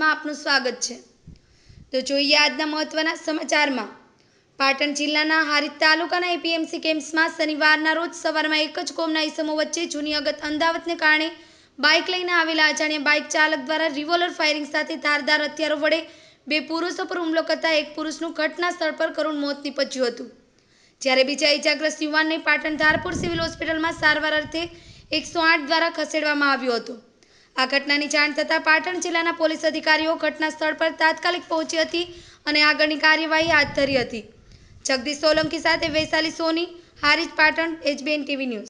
ન્યૂઝમાં આપનું સ્વાગત છે તો જોઈએ આજના મહત્વના સમાચારમાં પાટણ જિલ્લાના હારીજ તાલુકાના એપીએમસી કેમ્પસમાં શનિવારના રોજ સવારમાં એક જ કોમના ઇસમો વચ્ચે જૂની અગત અંદાવતને કારણે બાઇક લઈને આવેલા અજાણ્યા બાઇક ચાલક દ્વારા રિવોલ્વર ફાયરિંગ સાથે ધારદાર હથિયારો વડે બે પુરુષો પર હુમલો કરતા એક પુરુષનું ઘટના સ્થળ પર કરુણ મોત નીપજ્યું હતું જ્યારે બીજા ઇજાગ્રસ્ત યુવાનને પાટણ ધારપુર સિવિલ હોસ્પિટલમાં સારવાર અર્થે એકસો આઠ દ્વારા ખસેડવામાં આવ્યો હતો આ ઘટનાની જાણ થતાં પાટણ જિલ્લાના પોલીસ અધિકારીઓ ઘટના સ્થળ પર તાત્કાલિક પહોંચી હતી અને આગળની કાર્યવાહી હાથ ધરી હતી જગદીશ સોલંકી સાથે Vaishali Soni Harij Patan HBN TV news